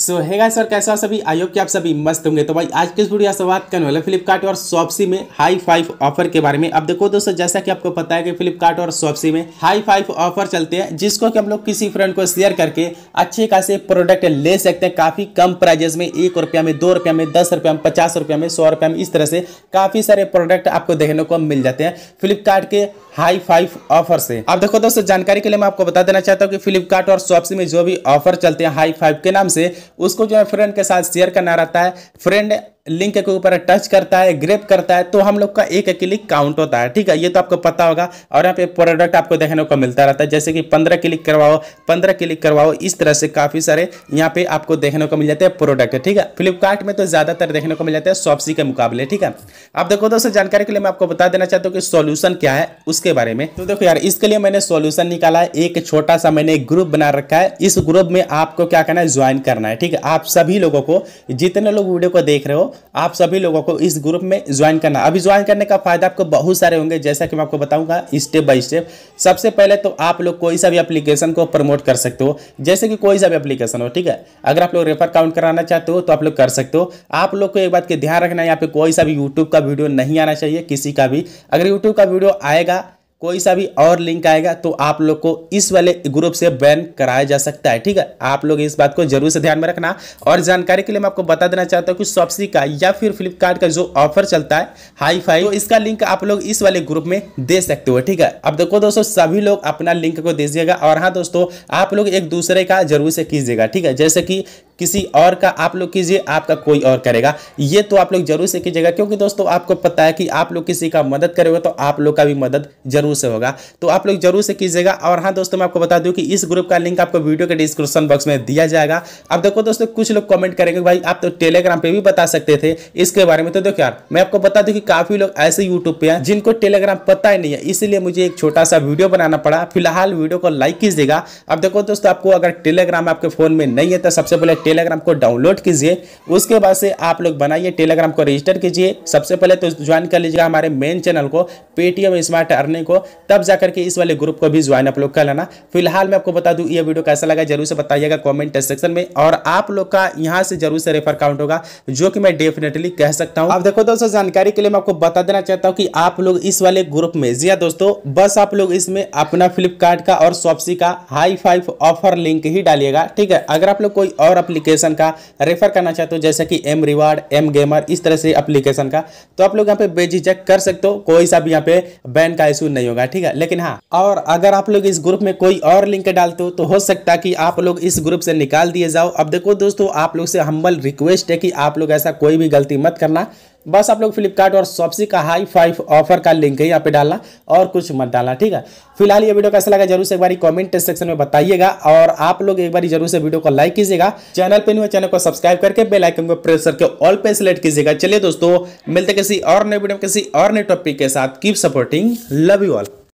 सो है guys sir कैसा सभी आई होप कि आप सभी मस्त होंगे तो भाई आज के इस वीडियो से बात करने वाले फ्लिपकार्ट और शॉपसी में हाई फाइव ऑफर के बारे में अब देखो दोस्तों जैसा कि आपको पता है कि फ्लिपकार्ट और शॉपसी में हाई फाइव ऑफर चलते हैं जिसको कि हम लोग किसी फ्रेंड को शेयर करके अच्छे खासे प्रोडक्ट ले सकते हैं काफ़ी कम प्राइजेस में एक रुपया में दो रुपया में दस रुपया में पचास रुपया में सौ रुपया में इस तरह से काफ़ी सारे प्रोडक्ट आपको देखने को मिल जाते हैं फ्लिपकार्ट के हाई फाइव ऑफर से अब देखो दोस्तों जानकारी के लिए मैं आपको बता देना चाहता हूँ कि फ्लिपकार्ट और शॉपसी में जो भी ऑफर चलते हैं हाई फाइव के नाम से उसको जो है फ्रेंड के साथ शेयर करना रहता है फ्रेंड लिंक के ऊपर टच करता है ग्रेप करता है तो हम लोग का एक क्लिक काउंट होता है ठीक है ये तो आपको पता होगा और यहाँ पे प्रोडक्ट आपको देखने को मिलता रहता है जैसे कि पंद्रह क्लिक करवाओ पंद्रह क्लिक करवाओ इस तरह से काफ़ी सारे यहाँ पे आपको देखने को मिल जाते हैं प्रोडक्ट ठीक है फ्लिपकार्ट में तो ज़्यादातर देखने को मिल जाता है शॉपसी के मुकाबले ठीक है आप देखो दोस्तों जानकारी के लिए मैं आपको बता देना चाहता हूँ कि सोल्यूशन क्या है उसके बारे में तो देखो यार इसके लिए मैंने सोल्यूशन निकाला है एक छोटा सा मैंने ग्रुप बना रखा है इस ग्रुप में आपको क्या करना है ज्वाइन करना है ठीक है आप सभी लोगों को जितने लोग वीडियो को देख रहे हो आप सभी लोगों को इस ग्रुप में ज्वाइन करना अभी ज्वाइन करने का फायदा आपको बहुत सारे होंगे जैसा कि मैं आपको बताऊंगा स्टेप बाय स्टेप सबसे पहले तो आप लोग कोई सा भी एप्लीकेशन को प्रमोट कर सकते हो जैसे कि कोई सा भी एप्लीकेशन हो ठीक है अगर आप लोग रेफर काउंट कराना चाहते हो तो आप लोग कर सकते हो आप लोग को एक बात का ध्यान रखना है यहाँ पे कोई सा भी यूट्यूब का वीडियो नहीं आना चाहिए किसी का भी अगर यूट्यूब का वीडियो आएगा कोई सा भी और लिंक आएगा तो आप लोग को इस वाले ग्रुप से बैन कराया जा सकता है ठीक है आप लोग इस बात को जरूर से ध्यान में रखना और जानकारी के लिए मैं आपको बता देना चाहता हूँ कि सॉप्सी का या फिर फ्लिपकार्ट का जो ऑफर चलता है हाई फाई तो इसका लिंक आप लोग इस वाले ग्रुप में दे सकते हो ठीक है अब देखो दोस्तों सभी लोग अपना लिंक को दीजिएगा और हाँ दोस्तों आप लोग एक दूसरे का जरूर से कीजिएगा ठीक है जैसे कि किसी और का आप लोग कीजिए आपका कोई और करेगा ये तो आप लोग जरूर से कीजिएगा क्योंकि दोस्तों आपको पता है कि आप लोग किसी का मदद करेगा तो आप लोग का भी मदद जरूर जरूर से होगा तो आप लोग जरूर से कीजिएगा और हाँ दोस्तों मैं आपको बता दूँ कि इस ग्रुप का लिंक आपको वीडियो के डिस्क्रिप्शन बॉक्स में दिया जाएगा अब देखो दोस्तों कुछ लोग कमेंट करेंगे भाई आप तो टेलीग्राम पर भी बता सकते थे इसके बारे में तो देखो यार मैं आपको बता दूँ कि काफ़ी लोग ऐसे यूट्यूब पर हैं जिनको टेलीग्राम पता ही नहीं है इसलिए मुझे एक छोटा सा वीडियो बनाना पड़ा फिलहाल वीडियो को लाइक कीजिएगा अब देखो दोस्तों आपको अगर टेलीग्राम आपके फ़ोन में नहीं है तो सबसे पहले टेलीग्राम को डाउनलोड कीजिए उसके बाद से आप लोग बनाइए टेलीग्राम को रजिस्टर कीजिए सबसे पहले तो ज्वाइन कर लीजिएगा हमारे मेन चैनल को पेटीएम स्मार्ट अर्निंग को तब जाकर के इस वाले ग्रुप को भी ज्वाइन आप लोग कर लेना फिलहाल मैं आपको बता दूँ ये वीडियो कैसा लगा जरूर से बताइएगा कॉमेंट सेक्शन में और आप लोग का यहाँ से जरूर से रेफर काउंट होगा जो कि मैं डेफिनेटली कह सकता हूँ आप देखो दोस्तों जानकारी के लिए मैं आपको बता देना चाहता हूँ कि आप लोग इस वाले ग्रुप में जी दोस्तों बस आप लोग इसमें अपना फ्लिपकार्ट का और शॉपसी का हाई फाइव ऑफर लिंक ही डालिएगा ठीक है अगर आप लोग कोई और अप्लीकेशन का रेफर करना चाहते हो जैसे कि एम रिवार्ड एम गेमर इस तरह से अप्लीकेशन का तो आप लोग यहाँ पे बेझिझक कर सकते हो कोई सा भी यहाँ पे बैन का इशू नहीं होगा ठीक है लेकिन हाँ और अगर आप लोग इस ग्रुप में कोई और लिंक डालते हो तो हो सकता है कि आप लोग इस ग्रुप से निकाल दिए जाओ अब देखो दोस्तों आप लोग से हम्बल रिक्वेस्ट है कि आप लोग ऐसा कोई भी गलती मत करना बस आप लोग फ्लिपकार्ट और शॉपसी का हाई फाइव ऑफर का लिंक है यहाँ पे डालना और कुछ मत डालना ठीक है फिलहाल ये वीडियो कैसा लगा जरूर से एक बार कमेंट सेक्शन में बताइएगा और आप लोग एक बार जरूर से वीडियो को लाइक कीजिएगा चैनल पे नहीं चैनल को सब्सक्राइब करके बेलाइकन को प्रेस करके ऑल पे सिलेक्ट कीजिएगा चलिए दोस्तों मिलते किसी और नए वीडियो में किसी और नए टॉपिक के साथ keep supporting love you all